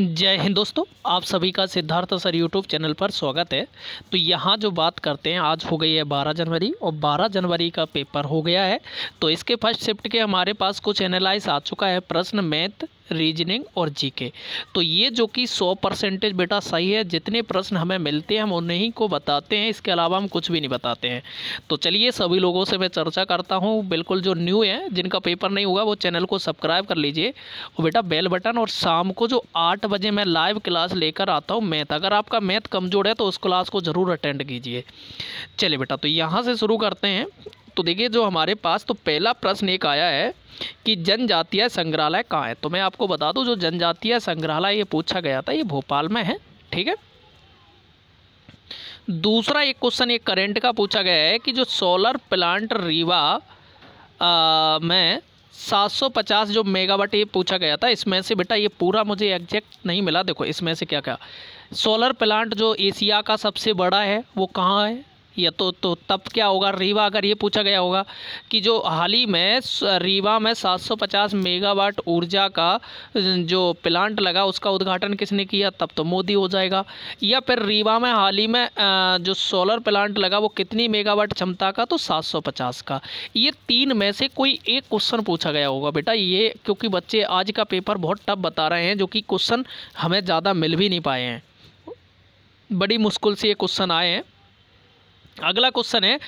जय हिंद दोस्तों आप सभी का सिद्धार्थ सर यूट्यूब चैनल पर स्वागत है तो यहाँ जो बात करते हैं आज हो गई है 12 जनवरी और 12 जनवरी का पेपर हो गया है तो इसके फर्स्ट शिफ्ट के हमारे पास कुछ एनालाइज आ चुका है प्रश्न मैथ रीजनिंग और जीके तो ये जो कि सौ परसेंटेज बेटा सही है जितने प्रश्न हमें मिलते हैं हम उन्हीं को बताते हैं इसके अलावा हम कुछ भी नहीं बताते हैं तो चलिए सभी लोगों से मैं चर्चा करता हूँ बिल्कुल जो न्यू है जिनका पेपर नहीं हुआ वो चैनल को सब्सक्राइब कर लीजिए और बेटा बेल बटन और शाम को जो आठ बजे मैं लाइव क्लास लेकर आता हूँ मैथ अगर आपका मैथ कमज़ोर है तो उस क्लास को ज़रूर अटेंड कीजिए चलिए बेटा तो यहाँ से शुरू करते हैं तो देखिए जो हमारे पास तो पहला प्रश्न एक आया है कि जनजातीय संग्रहालय कहाँ है तो मैं आपको बता दूँ जो जनजातीय संग्रहालय ये पूछा गया था ये भोपाल में है ठीक है दूसरा एक क्वेश्चन एक करंट का पूछा गया है कि जो सोलर प्लांट रीवा आ, में 750 जो मेगावाट ये पूछा गया था इसमें से बेटा ये पूरा मुझे एग्जैक्ट नहीं मिला देखो इसमें से क्या क्या सोलर प्लांट जो एशिया का सबसे बड़ा है वो कहाँ है या तो तो तब क्या होगा रीवा अगर ये पूछा गया होगा कि जो हाल ही में रीवा में 750 मेगावाट ऊर्जा का जो प्लांट लगा उसका उद्घाटन किसने किया तब तो मोदी हो जाएगा या फिर रीवा में हाल ही में जो सोलर प्लांट लगा वो कितनी मेगावाट क्षमता का तो 750 का ये तीन में से कोई एक क्वेश्चन पूछा गया होगा बेटा ये क्योंकि बच्चे आज का पेपर बहुत टफ बता रहे हैं जो कि क्वेश्चन हमें ज़्यादा मिल भी नहीं पाए हैं बड़ी मुश्किल से ये क्वेश्चन आए हैं अगला क्वेश्चन है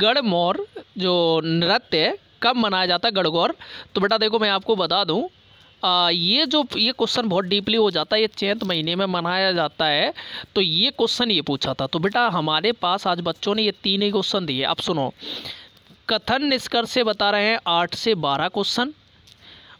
गढ़मौर जो नृत्य है कब मनाया जाता है गढ़गौर तो बेटा देखो मैं आपको बता दूँ आ, ये जो ये क्वेश्चन बहुत डीपली हो जाता है ये चैत महीने में मनाया जाता है तो ये क्वेश्चन ये पूछा था तो बेटा हमारे पास आज बच्चों ने ये तीन ही क्वेश्चन दिए अब सुनो कथन निष्कर्ष से बता रहे हैं आठ से बारह क्वेश्चन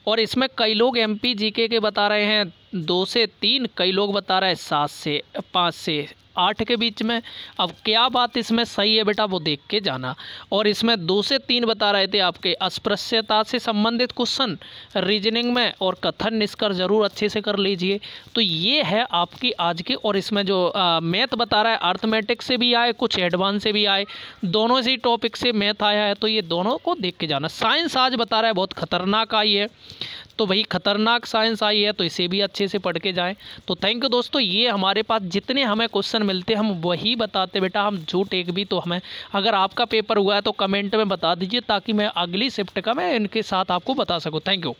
और इसमें कई लोग एम पी जी के बता रहे हैं दो से तीन कई लोग बता रहे हैं सात से पाँच से आठ के बीच में अब क्या बात इसमें सही है बेटा वो देख के जाना और इसमें दो से तीन बता रहे थे आपके अस्पृश्यता से संबंधित क्वेश्चन रीजनिंग में और कथन निष्कर्ष ज़रूर अच्छे से कर लीजिए तो ये है आपकी आज की और इसमें जो मैथ बता रहा है अर्थमेटिक से भी आए कुछ एडवांस से भी आए दोनों से टॉपिक से मैथ आया है तो ये दोनों को देख के जाना साइंस आज बता रहा है बहुत खतरनाक आई है तो वही खतरनाक साइंस आई है तो इसे भी अच्छे से पढ़ के जाएँ तो थैंक यू दोस्तों ये हमारे पास जितने हमें क्वेश्चन मिलते हम वही बताते बेटा हम झूठ एक भी तो हमें अगर आपका पेपर हुआ है तो कमेंट में बता दीजिए ताकि मैं अगली शिफ्ट का मैं इनके साथ आपको बता सकूँ थैंक यू